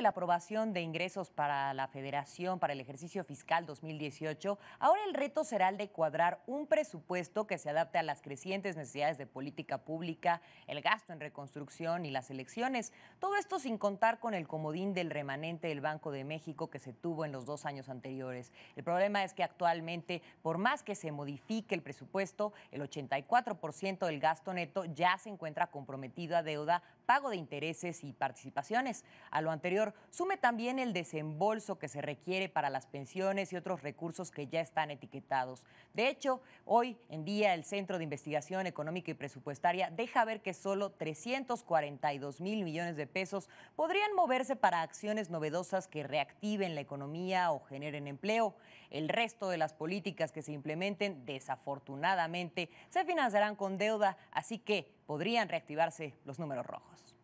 la aprobación de ingresos para la Federación para el ejercicio fiscal 2018, ahora el reto será el de cuadrar un presupuesto que se adapte a las crecientes necesidades de política pública, el gasto en reconstrucción y las elecciones. Todo esto sin contar con el comodín del remanente del Banco de México que se tuvo en los dos años anteriores. El problema es que actualmente, por más que se modifique el presupuesto, el 84% del gasto neto ya se encuentra comprometido a deuda, pago de intereses y participaciones. A lo anterior, sume también el desembolso que se requiere para las pensiones y otros recursos que ya están etiquetados. De hecho, hoy en día el Centro de Investigación Económica y Presupuestaria deja ver que solo 342 mil millones de pesos podrían moverse para acciones novedosas que reactiven la economía o generen empleo. El resto de las políticas que se implementen, desafortunadamente, se financiarán con deuda, así que podrían reactivarse los números rojos.